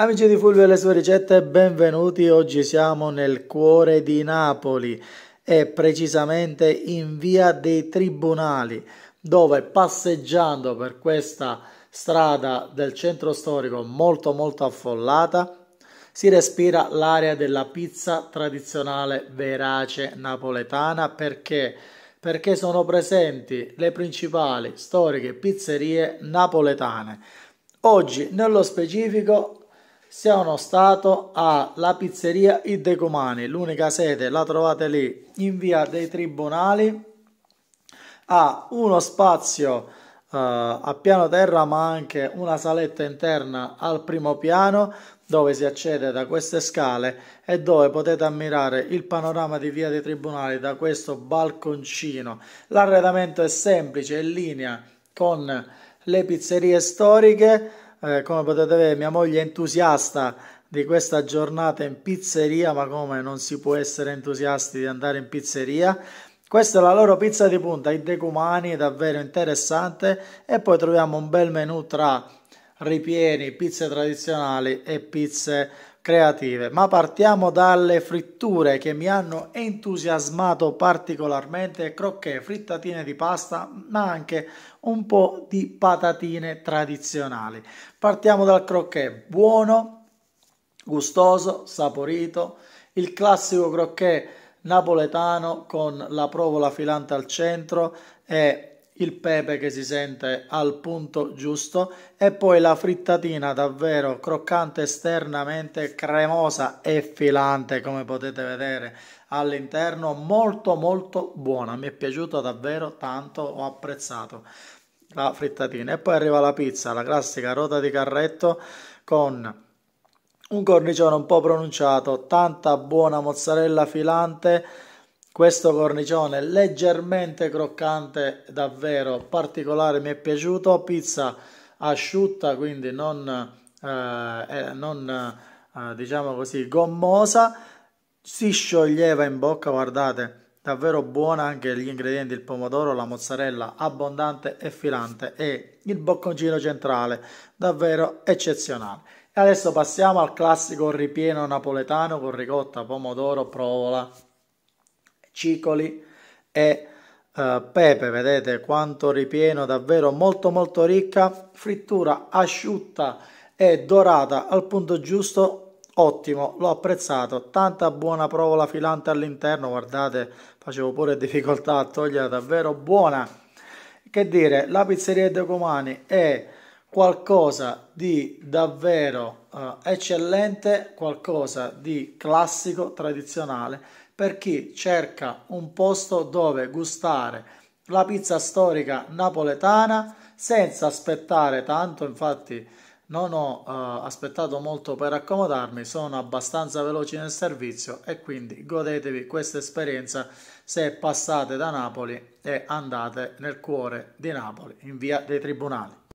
Amici di Fulvio e le sue ricette, benvenuti. Oggi siamo nel cuore di Napoli e precisamente in via dei Tribunali, dove passeggiando per questa strada del centro storico molto molto affollata si respira l'area della pizza tradizionale verace napoletana perché perché sono presenti le principali storiche pizzerie napoletane. Oggi nello specifico siamo stato alla pizzeria I Decomani, l'unica sede la trovate lì in via dei Tribunali, ha uno spazio eh, a piano terra ma anche una saletta interna al primo piano dove si accede da queste scale e dove potete ammirare il panorama di via dei Tribunali da questo balconcino. L'arredamento è semplice, in linea con le pizzerie storiche eh, come potete vedere mia moglie è entusiasta di questa giornata in pizzeria, ma come non si può essere entusiasti di andare in pizzeria? Questa è la loro pizza di punta, i decumani, davvero interessante. E poi troviamo un bel menù tra ripieni, pizze tradizionali e pizze creative. Ma partiamo dalle fritture che mi hanno entusiasmato particolarmente, crocchè, frittatine di pasta, ma anche un po' di patatine tradizionali. Partiamo dal crocchè, buono, gustoso, saporito, il classico crocchè napoletano con la provola filante al centro e il pepe che si sente al punto giusto e poi la frittatina davvero croccante esternamente, cremosa e filante come potete vedere all'interno, molto molto buona, mi è piaciuta davvero tanto, ho apprezzato la frittatina e poi arriva la pizza, la classica ruota di carretto con un cornicione un po' pronunciato, tanta buona mozzarella filante questo cornicione leggermente croccante davvero particolare mi è piaciuto pizza asciutta quindi non, eh, eh, non eh, diciamo così gommosa si scioglieva in bocca guardate davvero buona anche gli ingredienti il pomodoro la mozzarella abbondante e filante e il bocconcino centrale davvero eccezionale e adesso passiamo al classico ripieno napoletano con ricotta pomodoro provola cicoli e eh, pepe, vedete quanto ripieno, davvero molto molto ricca, frittura asciutta e dorata al punto giusto, ottimo, l'ho apprezzato, tanta buona provola filante all'interno, guardate, facevo pure difficoltà a toglierla, davvero buona. Che dire, la pizzeria di Comani è qualcosa di davvero uh, eccellente, qualcosa di classico, tradizionale, perché cerca un posto dove gustare la pizza storica napoletana senza aspettare tanto, infatti non ho uh, aspettato molto per accomodarmi, sono abbastanza veloci nel servizio e quindi godetevi questa esperienza se passate da Napoli e andate nel cuore di Napoli, in via dei Tribunali.